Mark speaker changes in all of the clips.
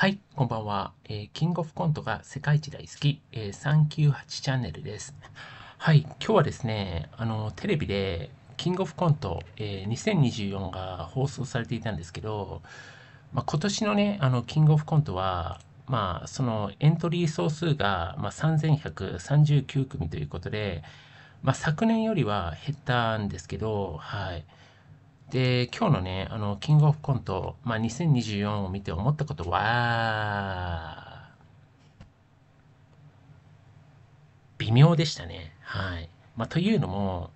Speaker 1: はい、こんばんは、えー、キングオフコントが世界一大好き、えー、398チャンネルです。はい、今日はですね、あの、テレビで、キングオフコント、えー、2024が放送されていたんですけど、まあ、今年のね、あの、キングオフコントは、まあ、そのエントリー総数が、まあ、3139組ということで、まあ、昨年よりは減ったんですけど、はい。で、今日のね、あの、キングオブコント、まあ、2024を見て思ったことは、微妙でしたね。はい。まあ、というのも、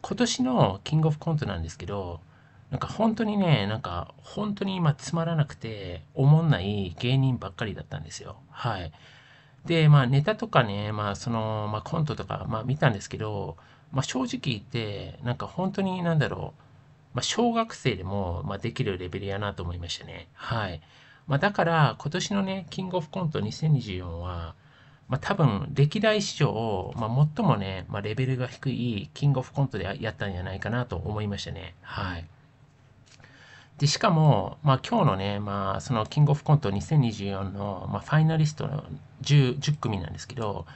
Speaker 1: 今年のキングオブコントなんですけど、なんか本当にね、なんか本当に今つまらなくて、おもんない芸人ばっかりだったんですよ。はい。で、まあネタとかね、まあその、まあコントとか、まあ見たんですけど、まあ正直言って、なんか本当になんだろう、まあ、小学生でも、まあ、できるレベルやなと思いましたね。はい。まあ、だから、今年のね、キングオブコント2024は、まあ、多分、歴代史上、まあ、最もね、まあ、レベルが低いキングオブコントでやったんじゃないかなと思いましたね。はい。で、しかも、まあ、今日のね、まあ、そのキングオブコント2024の、まあ、ファイナリストの 10, 10組なんですけど、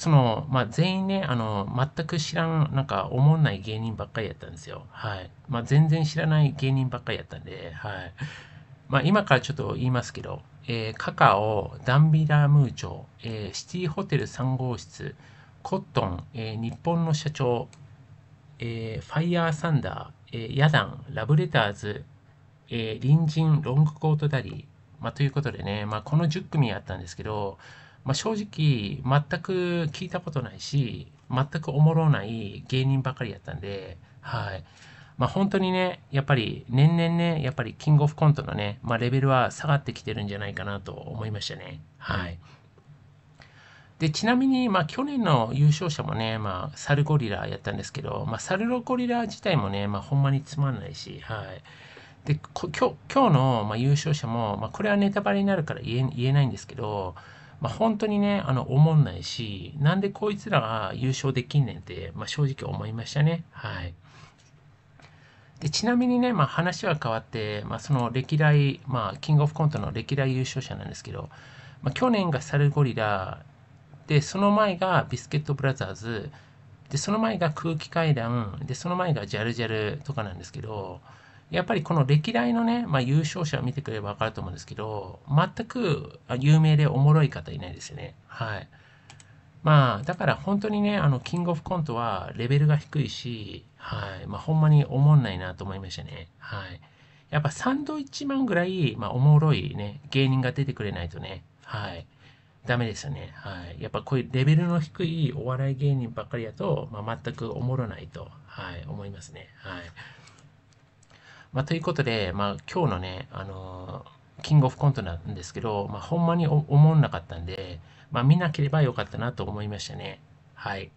Speaker 1: その、まあ、全員ね、あの、全く知らん、なんか、思んない芸人ばっかりやったんですよ。はい。まあ、全然知らない芸人ばっかりやったんで、はい。まあ、今からちょっと言いますけど、えー、カカオ、ダンビラムーチョ、えー、シティホテル3号室、コットン、えー、日本の社長、えー、ファイヤーサンダー、えー、ヤダン、ラブレターズ、えー、隣人、ロングコートダリー、まあ、ということでね、まあ、この10組やったんですけど、まあ、正直、全く聞いたことないし、全くおもろない芸人ばかりやったんで、はい。まあ、本当にね、やっぱり年々ね、やっぱりキングオフコントのね、まあ、レベルは下がってきてるんじゃないかなと思いましたね。はい。で、ちなみに、まあ、去年の優勝者もね、まあ、サルゴリラやったんですけど、まあ、サルロゴリラ自体もね、まあ、ほんまにつまんないし、はい。で、今日今日の、まあ、優勝者も、まあ、これはネタバレになるから言え言えないんですけど、まあ、本当にね、あの、思んないし、なんでこいつらが優勝できんねんって、まあ、正直思いましたね。はい。でちなみにね、まあ、話は変わって、まあ、その歴代、まあ、キングオブコントの歴代優勝者なんですけど、まあ、去年がサルゴリラ、で、その前がビスケットブラザーズ、で、その前が空気階段、で、その前がジャルジャルとかなんですけど、やっぱりこの歴代のね、まあ、優勝者を見てくれば分かると思うんですけど、全く有名でおもろい方いないですよね。はい。まあ、だから本当にね、あの、キングオブコントはレベルが低いし、はい。まあ、ほんまにおもんないなと思いましたね。はい。やっぱサンドイッチマンぐらい、まあ、おもろいね、芸人が出てくれないとね、はい。ダメですよね。はい。やっぱこういうレベルの低いお笑い芸人ばっかりだと、まあ、全くおもろないと、はい、思いますね。はい。まあ、ということで、まあ、今日のね、あのー、キングオブコントなんですけど、まあ、ほんまに思わなかったんで、まあ、見なければよかったなと思いましたね。はい。